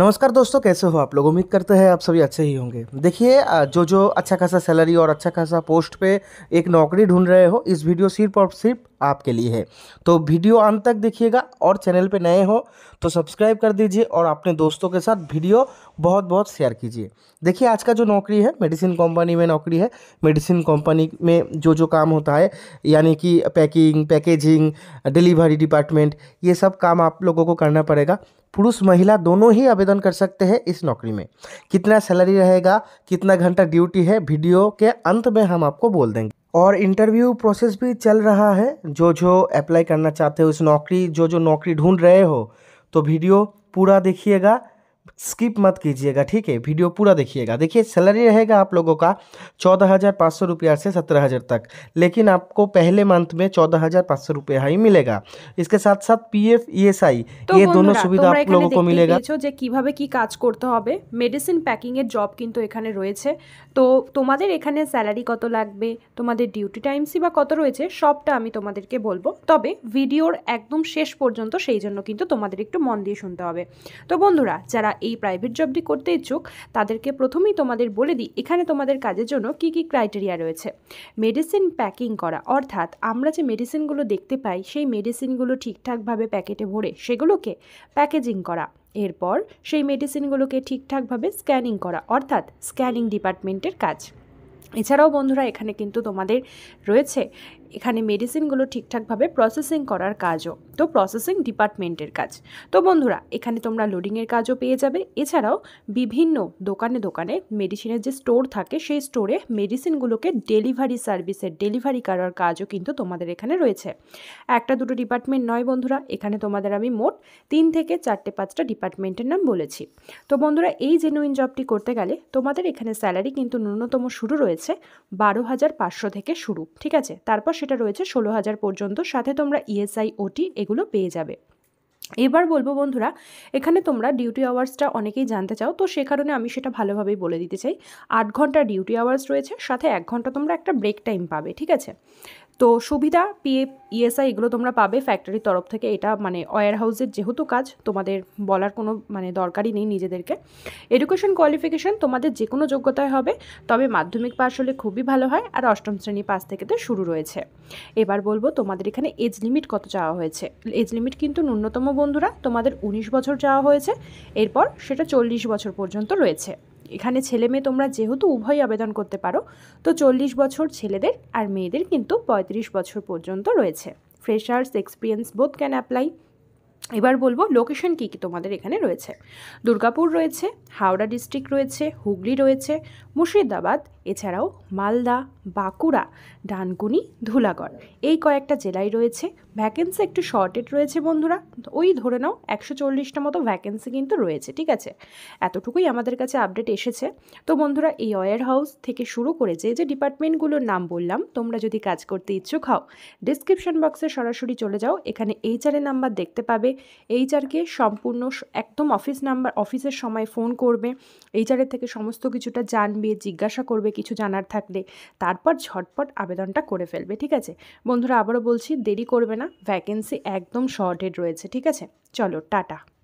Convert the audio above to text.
नमस्कार दोस्तों कैसे हो आप लोग उम्मीद करते हैं आप सभी अच्छे ही होंगे देखिए जो जो अच्छा खासा सैलरी और अच्छा खासा पोस्ट पे एक नौकरी ढूंढ रहे हो इस वीडियो सिर्फ और सिर्फ आपके लिए है तो वीडियो अंत तक देखिएगा और चैनल पे नए हो तो सब्सक्राइब कर दीजिए और अपने दोस्तों के साथ वीडियो बहुत बहुत शेयर कीजिए देखिए आज का जो नौकरी है मेडिसिन कंपनी में नौकरी है मेडिसिन कंपनी में जो जो काम होता है यानी कि पैकिंग पैकेजिंग डिलीवरी डिपार्टमेंट ये सब काम आप लोगों को करना पड़ेगा पुरुष महिला दोनों ही आवेदन कर सकते हैं इस नौकरी में कितना सैलरी रहेगा कितना घंटा ड्यूटी है वीडियो के अंत में हम आपको बोल देंगे और इंटरव्यू प्रोसेस भी चल रहा है जो जो अप्लाई करना चाहते हो इस नौकरी जो जो नौकरी ढूंढ रहे हो तो वीडियो पूरा देखिएगा स्किप मत कीजिएगा ठीक है वीडियो पूरा देखिएगा देखिए सैलरी रहेगा आप लोगों का चौदह हज़ार पाँच सौ रुपया से सत्रह हज़ार तक लेकिन आपको पहले मंथ में चौदह हज़ार पाँच सौ रुपया ही मिलेगा इसके साथ साथ পিএফ ইএসআই এই দোনো সুবিধা আপ লোগোকে মিলেগা যে কিভাবে কি কাজ করতে হবে মেডিসিন প্যাকিং এর জব কিন্তু এখানে রয়েছে তো তোমাদের এখানে স্যালারি কত লাগবে তোমাদের ডিউটি টাইমসই বা কত রয়েছে সবটা আমি তোমাদেরকে বলবো তবে ভিডিওর একদম শেষ পর্যন্ত সেই জন্য কিন্তু তোমাদের একটু মন দিয়ে শুনতে হবে তো বন্ধুরা যারা এই প্রাইভেট জবটি করতে ইচ্ছুক তাদেরকে প্রথমেই তোমাদের বলে দিই এখানে তোমাদের কাজের জন্য কি কি ক্রাইটেরিয়া রয়েছে মেডিসিন প্যাকিং করা অর্থাৎ আমরা যে মেডিসিনগুলো দেখতে পাই সেই মেডিসিনগুলো ঠিকঠাকভাবে প্যাকেটে ভরে সেগুলোকে প্যাকেজিং করা এরপর সেই মেডিসিনগুলোকে ঠিকঠাকভাবে স্ক্যানিং করা অর্থাৎ স্ক্যানিং ডিপার্টমেন্টের কাজ এছাড়াও বন্ধুরা এখানে কিন্তু তোমাদের রয়েছে এখানে মেডিসিনগুলো ঠিকঠাকভাবে প্রসেসিং করার কাজও তো প্রসেসিং ডিপার্টমেন্টের কাজ তো বন্ধুরা এখানে তোমরা লোডিংয়ের কাজও পেয়ে যাবে এছাড়াও বিভিন্ন দোকানে দোকানে মেডিসিনের যে স্টোর থাকে সেই স্টোরে মেডিসিনগুলোকে ডেলিভারি সার্ভিসের ডেলিভারি করার কাজও কিন্তু তোমাদের এখানে রয়েছে একটা দুটো ডিপার্টমেন্ট নয় বন্ধুরা এখানে তোমাদের আমি মোট তিন থেকে চারটে পাঁচটা ডিপার্টমেন্টের নাম বলেছি তো বন্ধুরা এই জেনুইন জবটি করতে গেলে তোমাদের এখানে স্যালারি কিন্তু ন্যূনতম শুরু রয়েছে বারো হাজার পাঁচশো থেকে শুরু ঠিক আছে তারপর সেটা রয়েছে ষোলো হাজার পর্যন্ত সাথে তোমরা ইএসআই e ওটি এগুলো পেয়ে যাবে এবার বলবো বন্ধুরা এখানে তোমরা ডিউটি আওয়ার্সটা অনেকেই জানতে চাও তো সে কারণে আমি সেটা ভালোভাবেই বলে দিতে চাই আট ঘন্টা ডিউটি আওয়ার্স রয়েছে সাথে এক ঘন্টা তোমরা একটা ব্রেক টাইম পাবে ঠিক আছে তো সুবিধা পিএফ ইএসআই e এগুলো তোমরা পাবে ফ্যাক্টরির তরফ থেকে এটা মানে ওয়ার হাউসের যেহেতু কাজ তোমাদের বলার কোনো মানে দরকারই নেই নিজেদেরকে এডুকেশন কোয়ালিফিকেশান তোমাদের যে কোনো যোগ্যতায় হবে তবে মাধ্যমিক পাস হলে খুবই ভালো হয় আর অষ্টম শ্রেণী পাস থেকে তো শুরু রয়েছে এবার বলবো তোমাদের এখানে এজ লিমিট কত চাওয়া হয়েছে এজ লিমিট কিন্তু ন্যূনতম বন্ধুরা তোমাদের উনিশ বছর চাওয়া হয়েছে এরপর সেটা চল্লিশ বছর পর্যন্ত রয়েছে এখানে ছেলে মেয়ে তোমরা যেহেতু উভয়ই আবেদন করতে পারো তো চল্লিশ বছর ছেলেদের আর মেয়েদের কিন্তু পঁয়ত্রিশ বছর পর্যন্ত রয়েছে freshers experience both can apply এবার বলবো লোকেশন কী কী তোমাদের এখানে রয়েছে দুর্গাপুর রয়েছে হাওড়া ডিস্ট্রিক্ট রয়েছে হুগলি রয়েছে মুর্শিদাবাদ এছাড়াও মালদা বাঁকুড়া ডানকুনি ধুলাগড় এই কয়েকটা জেলায় রয়েছে ভ্যাকেন্সি একটু শর্টেড রয়েছে বন্ধুরা ওই ধরে নাও একশো চল্লিশটা মতো ভ্যাকেন্সি কিন্তু রয়েছে ঠিক আছে এতটুকুই আমাদের কাছে আপডেট এসেছে তো বন্ধুরা এই ওয়ার হাউস থেকে শুরু করে যে যে ডিপার্টমেন্টগুলোর নাম বললাম তোমরা যদি কাজ করতে ইচ্ছুক হও ডিসক্রিপশন বক্সে সরাসরি চলে যাও এখানে এইচআরএ নাম্বার দেখতে পাবে এইচআরকে সম্পূর্ণ একদম অফিস নাম্বার অফিসের সময় ফোন করবে এইচআরের থেকে সমস্ত কিছুটা জানবে জিজ্ঞাসা করবে কিছু জানার থাকলে তারপর ঝটপট আবেদনটা করে ফেলবে ঠিক আছে বন্ধুরা আবারও বলছি দেরি করবে না ভ্যাকেন্সি একদম শর্টেড রয়েছে ঠিক আছে চলো টাটা